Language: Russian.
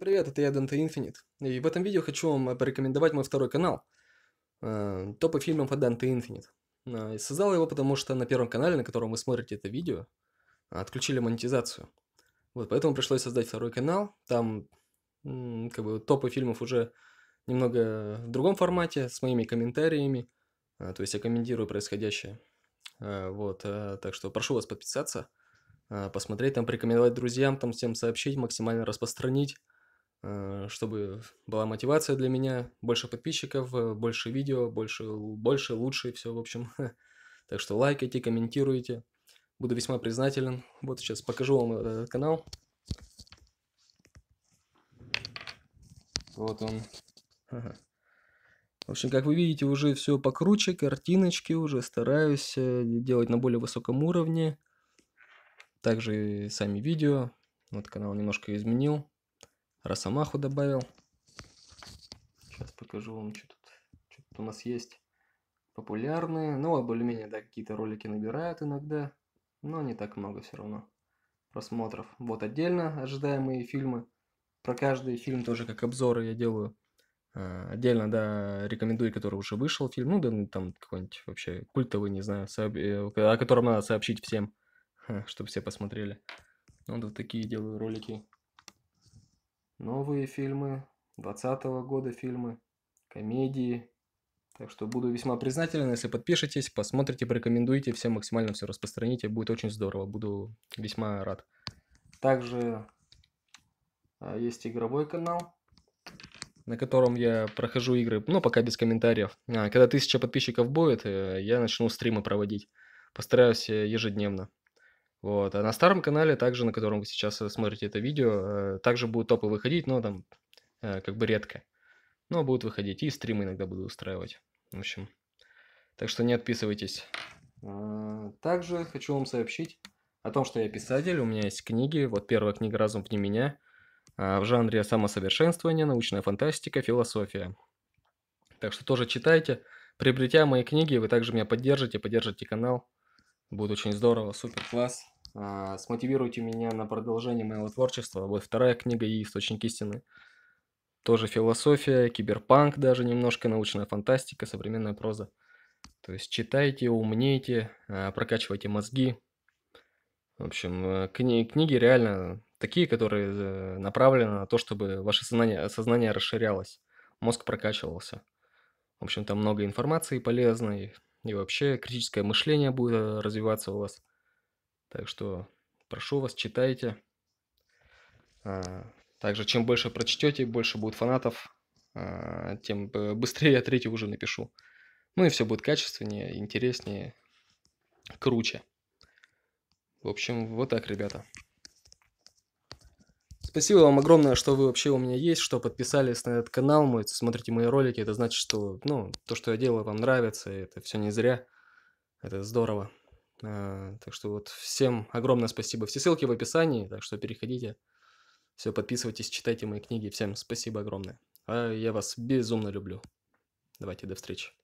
Привет, это я Dante Infinite, и в этом видео хочу вам э, порекомендовать мой второй канал, э, топы фильмов от Dante Infinite. Э, создал его, потому что на первом канале, на котором вы смотрите это видео, отключили монетизацию. Вот, поэтому пришлось создать второй канал, там как бы топы фильмов уже немного в другом формате, с моими комментариями, э, то есть я комментирую происходящее. Э, вот, э, так что прошу вас подписаться, э, посмотреть там, порекомендовать друзьям, там всем сообщить, максимально распространить. Э, чтобы была мотивация для меня, больше подписчиков, э, больше видео, больше, больше лучше, все, в общем. Так что лайкайте, комментируйте. Буду весьма признателен. Вот сейчас покажу вам этот канал. Вот он. Ага. В общем, как вы видите, уже все покруче, картиночки уже стараюсь э, делать на более высоком уровне. Также сами видео. Вот канал немножко изменил. Росомаху добавил. Сейчас покажу вам, что тут, что тут у нас есть. Популярные. Ну, а более-менее, да, какие-то ролики набирают иногда. Но не так много все равно просмотров. Вот отдельно ожидаемые фильмы. Про каждый фильм тоже как обзоры я делаю. А, отдельно, да, рекомендую, который уже вышел фильм. Ну, да, ну, там какой-нибудь вообще культовый, не знаю, сооб... Э, о котором надо сообщить всем, чтобы все посмотрели. Вот, ну, вот такие делаю ролики новые фильмы, 2020 года фильмы, комедии. Так что буду весьма признателен, если подпишетесь, посмотрите, порекомендуете, все максимально все распространите, будет очень здорово, буду весьма рад. Также а, есть игровой канал, на котором я прохожу игры, но ну, пока без комментариев. А, когда тысяча подписчиков будет, э, я начну стримы проводить. Постараюсь э, ежедневно. Вот. А на старом канале, также на котором вы сейчас э, смотрите это видео, э, также будут топы выходить, но там э, как бы редко. Но будут выходить, и стримы иногда буду устраивать. В общем, так что не отписывайтесь. А, также хочу вам сообщить о том, что я писатель, у меня есть книги. Вот первая книга «Разум вне меня» а, в жанре самосовершенствования, научная фантастика, философия. Так что тоже читайте. Приобретя мои книги, вы также меня поддержите, поддержите канал. Будет очень здорово, супер, класс. А, смотивируйте меня на продолжение моего творчества. Вот вторая книга и «Источник истины». Тоже философия, киберпанк даже немножко, научная фантастика, современная проза. То есть читайте, умнейте, а, прокачивайте мозги. В общем, э, кни- книги реально такие, которые э, направлены на то, чтобы ваше сознание, сознание расширялось, мозг прокачивался. В общем, там много информации полезной, и вообще критическое мышление будет э, развиваться у вас – так что прошу вас, читайте. А, также, чем больше прочтете, больше будет фанатов, а, тем быстрее я третий уже напишу. Ну и все будет качественнее, интереснее, круче. В общем, вот так, ребята. Спасибо вам огромное, что вы вообще у меня есть, что подписались на этот канал мой, смотрите мои ролики. Это значит, что ну, то, что я делаю, вам нравится, и это все не зря. Это здорово. Э, так что вот всем огромное спасибо. Все ссылки в описании, так что переходите. Все, подписывайтесь, читайте мои книги. Всем спасибо огромное. А я вас безумно люблю. Давайте, до встречи.